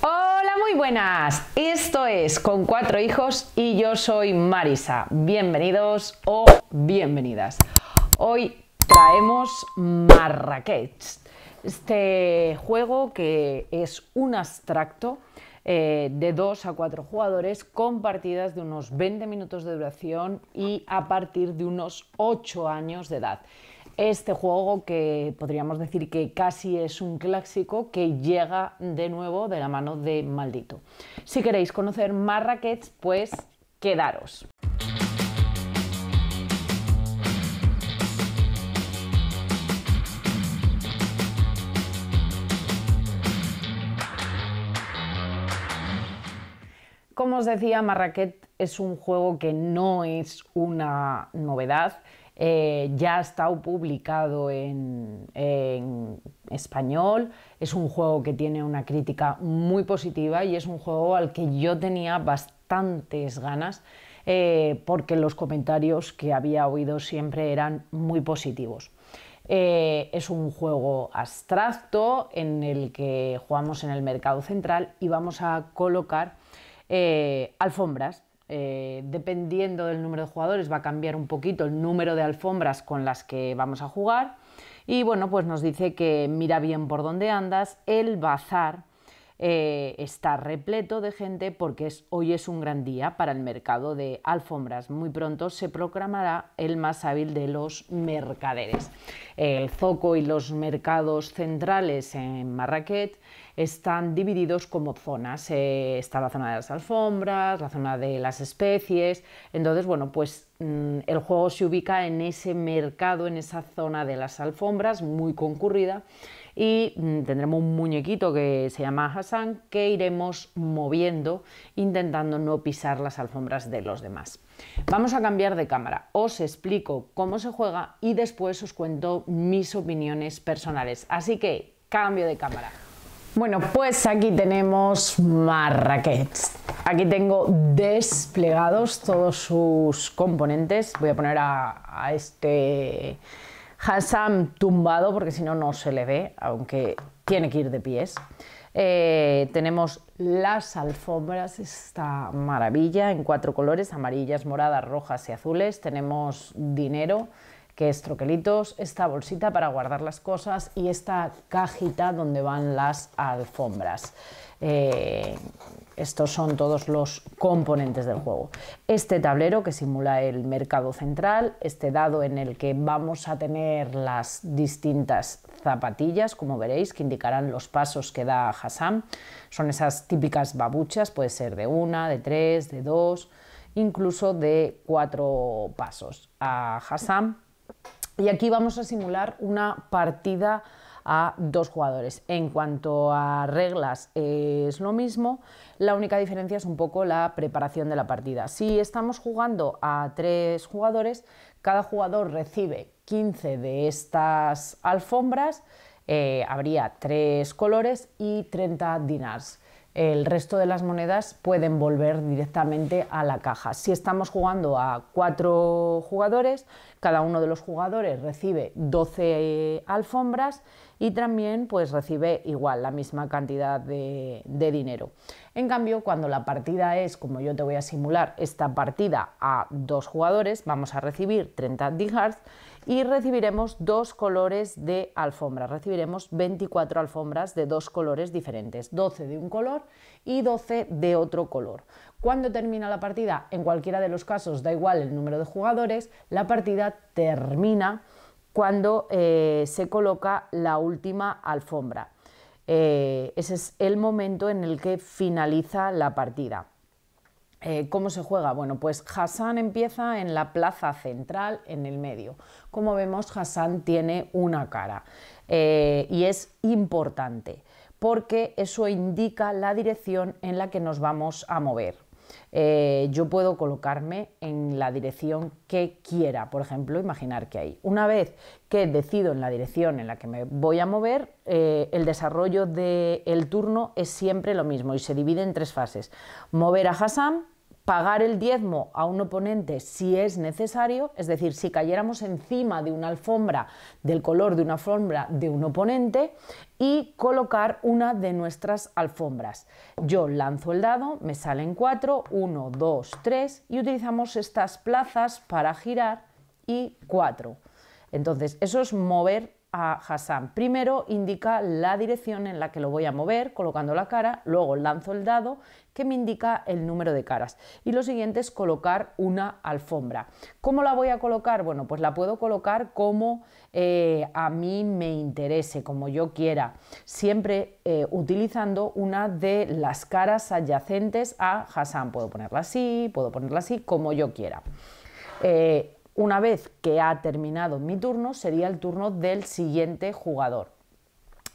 Hola, muy buenas. Esto es Con cuatro hijos y yo soy Marisa. Bienvenidos o bienvenidas. Hoy traemos Marrakech, este juego que es un abstracto eh, de 2 a cuatro jugadores con partidas de unos 20 minutos de duración y a partir de unos 8 años de edad. Este juego que podríamos decir que casi es un clásico que llega de nuevo de la mano de Maldito. Si queréis conocer más pues quedaros. Como os decía, Marrakech es un juego que no es una novedad. Eh, ya ha estado publicado en, español, es un juego que tiene una crítica muy positiva y es un juego al que yo tenía bastantes ganas eh, porque los comentarios que había oído siempre eran muy positivos. Eh, es un juego abstracto en el que jugamos en el mercado central y vamos a colocar alfombras. Eh, dependiendo del número de jugadores va a cambiar un poquito el número de alfombras con las que vamos a jugar. Y bueno, pues nos dice que mira bien por dónde andas. El bazar eh, está repleto de gente porque hoy es un gran día para el mercado de alfombras. Muy pronto se proclamará el más hábil de los mercaderes. El zoco y los mercados centrales en Marrakech están divididos como zonas. Eh, está la zona de las alfombras, la zona de las especies. Entonces, bueno, pues mm, el juego se ubica en ese mercado, en esa zona de las alfombras, muy concurrida. Y mm, tendremos un muñequito que se llama Hassan que iremos moviendo intentando no pisar las alfombras de los demás. Vamos a cambiar de cámara, os explico cómo se juega y después os cuento mis opiniones personales. Así que cambio de cámara. Bueno, pues aquí tenemos Marrakech. Aquí tengo desplegados todos sus componentes. Voy a poner a, este Hassan tumbado porque si no, no se le ve, aunque tiene que ir de pies. Eh, tenemos las alfombras, esta maravilla en cuatro colores, amarillas, moradas, rojas y azules. Tenemos dinero que estroquelitos troquelitos, esta bolsita para guardar las cosas y esta cajita donde van las alfombras. Eh, estos son todos los componentes del juego. Este tablero que simula el mercado central, este dado en el que vamos a tener las distintas zapatillas, como veréis, que indicarán los pasos que da Hassan. Son esas típicas babuchas, puede ser de una, de tres, de dos, incluso de cuatro pasos. A Hassan y aquí vamos a simular una partida a dos jugadores. En cuanto a reglas eh, es lo mismo, la única diferencia es un poco la preparación de la partida. Si estamos jugando a tres jugadores, cada jugador recibe 15 de estas alfombras, eh, habría tres colores y 30 dinars el resto de las monedas pueden volver directamente a la caja. Si estamos jugando a cuatro jugadores, cada uno de los jugadores recibe 12 eh, alfombras y también pues recibe igual la misma cantidad de, dinero. En cambio, cuando la partida es, como yo te voy a simular, esta partida a dos jugadores, vamos a recibir 30 dihards y recibiremos dos colores de alfombra. Recibiremos 24 alfombras de dos colores diferentes, 12 de un color y 12 de otro color. Cuando termina la partida, en cualquiera de los casos, da igual el número de jugadores, la partida termina cuando eh, se coloca la última alfombra. Eh, ese es el momento en el que finaliza la partida. Eh, ¿Cómo se juega? Bueno, pues Hassan empieza en la plaza central, en el medio. Como vemos, Hassan tiene una cara y es importante porque eso indica la dirección en la que nos vamos a mover. Eh, yo puedo colocarme en la dirección que quiera, por ejemplo, imaginar que hay. Una vez que decido en la dirección en la que me voy a mover, eh, el desarrollo del turno es siempre lo mismo y se divide en tres fases. Mover a Hassan, pagar el diezmo a un oponente si es necesario, es decir, si cayéramos encima de una alfombra del color de una alfombra de un oponente y colocar una de nuestras alfombras. Yo lanzo el dado, me salen cuatro, uno, dos, tres y utilizamos estas plazas para girar y cuatro. Entonces, eso es mover a Hassan. Primero indica la dirección en la que lo voy a mover colocando la cara, luego lanzo el dado que me indica el número de caras y lo siguiente es colocar una alfombra. ¿Cómo la voy a colocar? Bueno, pues la puedo colocar como eh, a mí me interese, como yo quiera, siempre eh, utilizando una de las caras adyacentes a Hassan. Puedo ponerla así, puedo ponerla así, como yo quiera. Eh, una vez que ha terminado mi turno, sería el turno del siguiente jugador.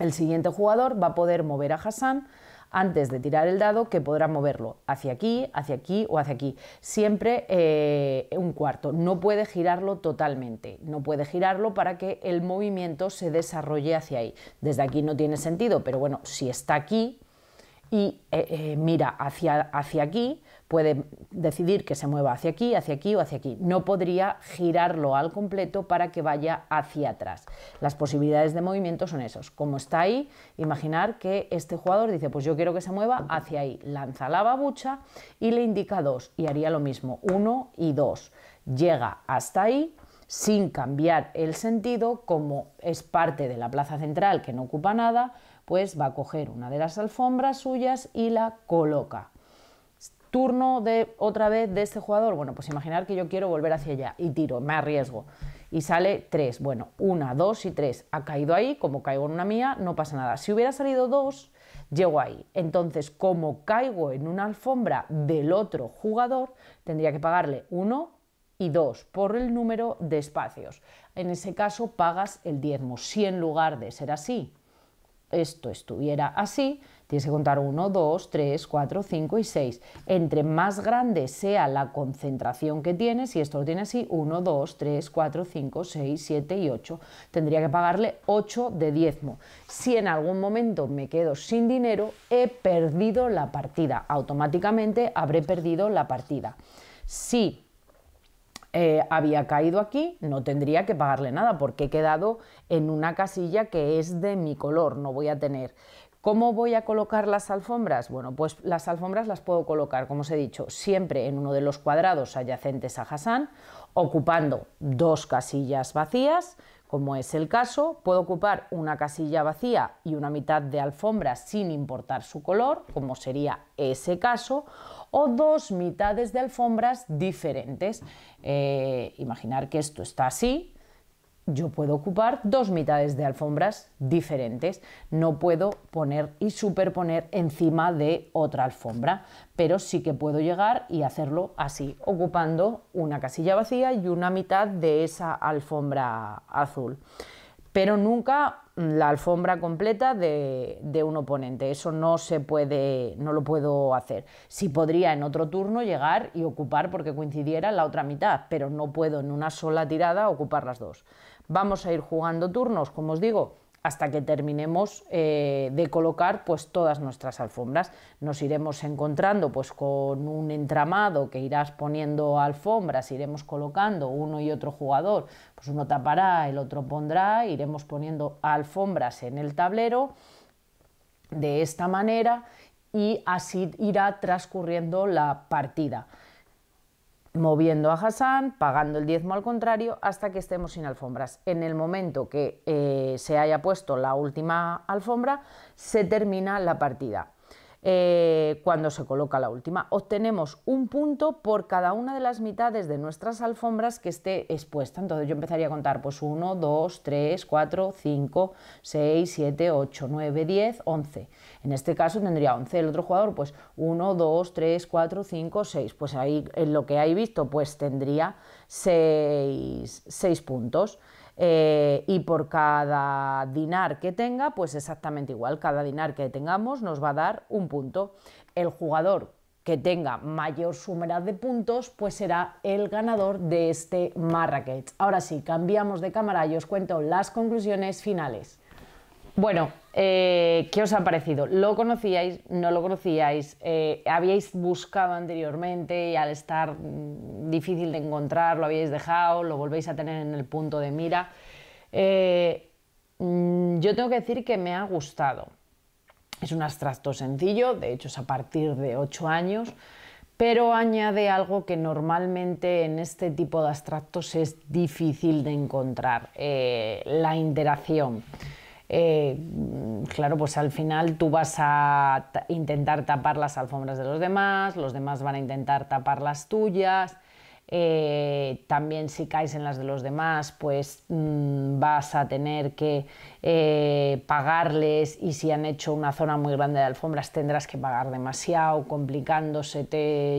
El siguiente jugador va a poder mover a Hassan antes de tirar el dado que podrá moverlo hacia aquí, hacia aquí o hacia aquí. Siempre eh, un cuarto. No puede girarlo totalmente. No puede girarlo para que el movimiento se desarrolle hacia ahí. Desde aquí no tiene sentido, pero bueno, si está aquí, y eh, eh, mira hacia, hacia aquí, puede decidir que se mueva hacia aquí, hacia aquí o hacia aquí. No podría girarlo al completo para que vaya hacia atrás. Las posibilidades de movimiento son esos. Como está ahí, imaginar que este jugador dice, pues yo quiero que se mueva hacia ahí. Lanza la babucha y le indica dos y haría lo mismo, uno y dos. Llega hasta ahí sin cambiar el sentido, como es parte de la plaza central que no ocupa nada, pues va a coger una de las alfombras suyas y la coloca. Turno de otra vez de este jugador. Bueno, pues imaginar que yo quiero volver hacia allá y tiro, me arriesgo. Y sale tres. Bueno, una, dos y tres. Ha caído ahí, como caigo en una mía, no pasa nada. Si hubiera salido dos, llego ahí. Entonces, como caigo en una alfombra del otro jugador, tendría que pagarle uno y dos por el número de espacios. En ese caso pagas el diezmo. Si en lugar de ser así esto estuviera así, tienes que contar 1, 2, 3, 4, 5 y 6. Entre más grande sea la concentración que tienes, si esto lo tiene así, 1, 2, 3, 4, 5, 6, 7 y 8, tendría que pagarle 8 de diezmo. Si en algún momento me quedo sin dinero, he perdido la partida. Automáticamente habré perdido la partida. Si eh, había caído aquí, no tendría que pagarle nada porque he quedado en una casilla que es de mi color, no voy a tener. ¿Cómo voy a colocar las alfombras? Bueno, pues las alfombras las puedo colocar, como os he dicho, siempre en uno de los cuadrados adyacentes a Hassan, ocupando dos casillas vacías, como es el caso, puedo ocupar una casilla vacía y una mitad de alfombra sin importar su color, como sería ese caso, o dos mitades de alfombras diferentes. Eh, imaginar que esto está así yo puedo ocupar dos mitades de alfombras diferentes. No puedo poner y superponer encima de otra alfombra, pero sí que puedo llegar y hacerlo así, ocupando una casilla vacía y una mitad de esa alfombra azul. Pero nunca la alfombra completa de, un oponente. Eso no se puede, no lo puedo hacer. Sí podría en otro turno llegar y ocupar porque coincidiera la otra mitad, pero no puedo en una sola tirada ocupar las dos. Vamos a ir jugando turnos, como os digo, hasta que terminemos eh, de colocar pues todas nuestras alfombras. Nos iremos encontrando pues con un entramado que irás poniendo alfombras, iremos colocando uno y otro jugador, pues uno tapará, el otro pondrá, iremos poniendo alfombras en el tablero de esta manera y así irá transcurriendo la partida moviendo a Hassan, pagando el diezmo al contrario, hasta que estemos sin alfombras. En el momento que eh, se haya puesto la última alfombra, se termina la partida. Eh, cuando se coloca la última. Obtenemos un punto por cada una de las mitades de nuestras alfombras que esté expuesta. Entonces yo empezaría a contar pues 1, 2, 3, 4, 5, 6, 7, 8, 9, 10, 11. En este caso tendría 11. El otro jugador pues 1, 2, 3, 4, 5, 6. Pues ahí en lo que hay visto pues tendría 6, 6 puntos. Eh, y por cada dinar que tenga, pues exactamente igual, cada dinar que tengamos nos va a dar un punto. El jugador que tenga mayor suma de puntos, pues será el ganador de este Marrakech. Ahora sí, cambiamos de cámara y os cuento las conclusiones finales. Bueno, eh, ¿qué os ha parecido? ¿Lo conocíais? ¿No lo conocíais? Eh, ¿Habíais buscado anteriormente y al estar mm, difícil de encontrar lo habíais dejado? ¿Lo volvéis a tener en el punto de mira? Eh, mm, yo tengo que decir que me ha gustado. Es un abstracto sencillo, de hecho es a partir de 8 años, pero añade algo que normalmente en este tipo de abstractos es difícil de encontrar, la interacción. Eh, claro, pues al final tú vas a intentar tapar las alfombras de los demás, los demás van a intentar tapar las tuyas. Eh, también si caes en las de los demás, pues mm, vas a tener que eh, pagarles y si han hecho una zona muy grande de alfombras tendrás que pagar demasiado, complicándose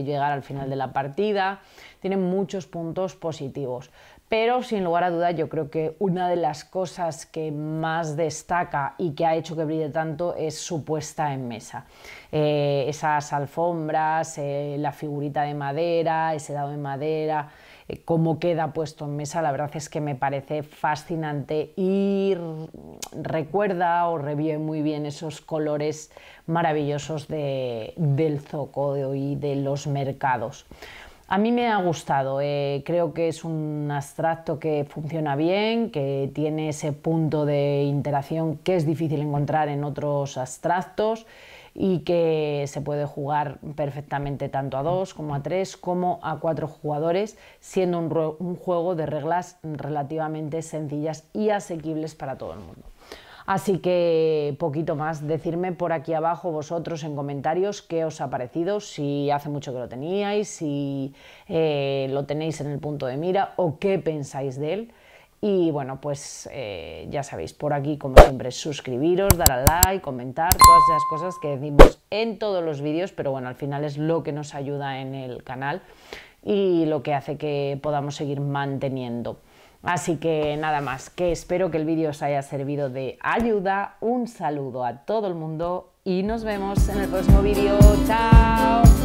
llegar al final de la partida. Tienen muchos puntos positivos, pero sin lugar a duda yo creo que una de las cosas que más destaca y que ha hecho que brille tanto es su puesta en mesa. Eh, esas alfombras, eh, la figurita de madera, ese dado de madera, eh, cómo queda puesto en mesa, la verdad es que me parece fascinante y recuerda o revive muy bien esos colores maravillosos del zoco y de los mercados. A mí me ha gustado, eh, creo que es un abstracto que funciona bien, que tiene ese punto de interacción que es difícil encontrar en otros abstractos y que se puede jugar perfectamente tanto a dos como a tres como a cuatro jugadores, siendo un juego de reglas relativamente sencillas y asequibles para todo el mundo. Así que poquito más, decirme por aquí abajo vosotros en comentarios qué os ha parecido, si hace mucho que lo teníais, si eh, lo tenéis en el punto de mira o qué pensáis de él. Y bueno, pues eh, ya sabéis, por aquí como siempre suscribiros, dar al like, comentar, todas esas cosas que decimos en todos los vídeos, pero bueno, al final es lo que nos ayuda en el canal y lo que hace que podamos seguir manteniendo. Así que nada más, que espero que el vídeo os haya servido de ayuda. Un saludo a todo el mundo y nos vemos en el próximo vídeo. ¡Chao!